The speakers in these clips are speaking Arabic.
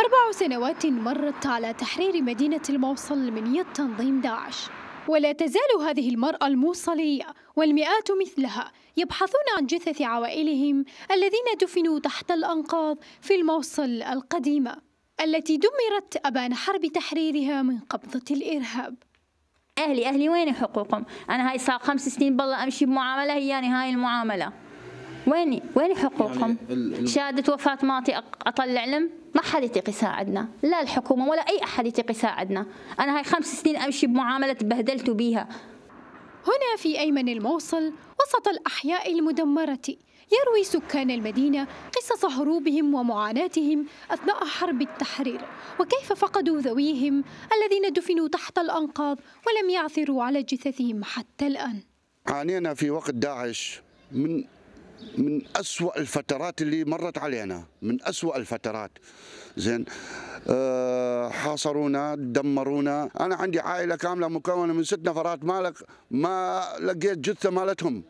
أربع سنوات مرت على تحرير مدينة الموصل من يد تنظيم داعش ولا تزال هذه المرأة الموصلية والمئات مثلها يبحثون عن جثث عوائلهم الذين دفنوا تحت الأنقاض في الموصل القديمة التي دمرت أبان حرب تحريرها من قبضة الإرهاب أهلي أهلي وين حقوقهم أنا هاي صار خمس سنين بالله أمشي بمعاملة هياني يعني هاي المعاملة وين وين حقوقهم؟ يعني شهادة وفاة ماطي أطلع لهم ما حد يثق يساعدنا لا الحكومة ولا أي أحد يثق يساعدنا أنا هاي خمس سنين أمشي بمعاملة تبهدلت بيها هنا في أيمن الموصل وسط الأحياء المدمرة يروي سكان المدينة قصص هروبهم ومعاناتهم أثناء حرب التحرير وكيف فقدوا ذويهم الذين دفنوا تحت الأنقاض ولم يعثروا على جثثهم حتى الآن عانينا في وقت داعش من من أسوأ الفترات اللي مرت علينا من أسوأ الفترات زين أه حاصرونا دمرونا أنا عندي عائلة كاملة مكونة من ست نفرات مالك ما لقيت جثة مالتهم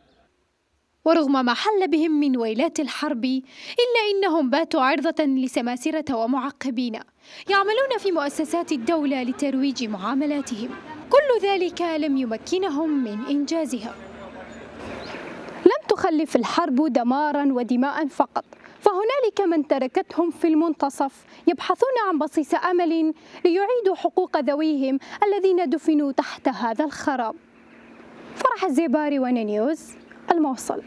ورغم ما حل بهم من ويلات الحرب إلا إنهم باتوا عرضة لسماسرة ومعقبين يعملون في مؤسسات الدولة لترويج معاملاتهم كل ذلك لم يمكنهم من إنجازها تخلف الحرب دمارا ودماء فقط فهنالك من تركتهم في المنتصف يبحثون عن بصيص امل ليعيدوا حقوق ذويهم الذين دفنوا تحت هذا الخراب فرح الزباري ونيوز الموصل